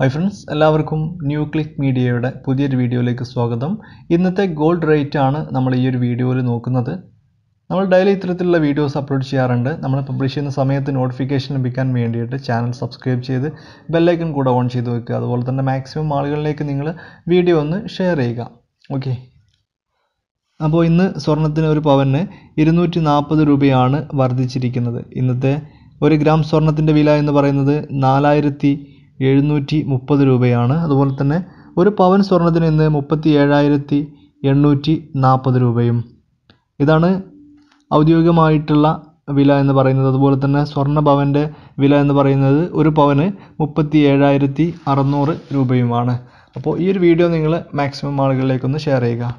hi friends എല്ലാവർക്കും new click മീഡിയയുടെ പുതിയൊരു വീഡിയോയിലേക്ക് സ്വാഗതം ഇന്നത്തെ ഗോൾഡ് റേറ്റ് ആണ് നമ്മൾ ഈ ഒരു വീഡിയോയിൽ നോക്കുന്നത് നമ്മൾ ഡെയിലി ഇത്തരത്തിലുള്ള വീഡിയോസ് അപ്ലോഡ് ചെയ്യാറുണ്ട് നമ്മൾ പബ്ലിഷ് ചെയ്യുന്ന സമയത്ത് നോട്ടിഫിക്കേഷൻ ലഭിക്കാൻ വേണ്ടിയിട്ട് ചാനൽ സബ്സ്ക്രൈബ് ചെയ്ത് ബെല്ലൈക്കൺ കൂടെ ഓൺ ചെയ്ത് വെക്കുക അതുപോലെ തന്നെ മാക്സിമം ആളുകളിലേക്ക് നിങ്ങൾ വീഡിയോ ഒന്ന് ഷെയർ ചെയ്യുക ഓക്കെ അപ്പോൾ ഇന്ന് സ്വർണത്തിന് ഒരു പവന് ഇരുന്നൂറ്റി നാൽപ്പത് രൂപയാണ് വർദ്ധിച്ചിരിക്കുന്നത് ഇന്നത്തെ ഒരു ഗ്രാം സ്വർണത്തിൻ്റെ വില എന്ന് പറയുന്നത് നാലായിരത്തി എഴുന്നൂറ്റി മുപ്പത് രൂപയാണ് അതുപോലെ തന്നെ ഒരു പവൻ സ്വർണ്ണത്തിന് ഇന്ന് മുപ്പത്തി ഏഴായിരത്തി എണ്ണൂറ്റി നാൽപ്പത് രൂപയും ഇതാണ് ഔദ്യോഗികമായിട്ടുള്ള വില എന്ന് പറയുന്നത് അതുപോലെ തന്നെ സ്വർണ്ണ പവൻ്റെ വില എന്ന് പറയുന്നത് ഒരു പവന് മുപ്പത്തി ഏഴായിരത്തി അറുന്നൂറ് രൂപയുമാണ് അപ്പോൾ ഈ ഒരു വീഡിയോ നിങ്ങൾ മാക്സിമം ആളുകളിലേക്കൊന്ന് ഷെയർ ചെയ്യുക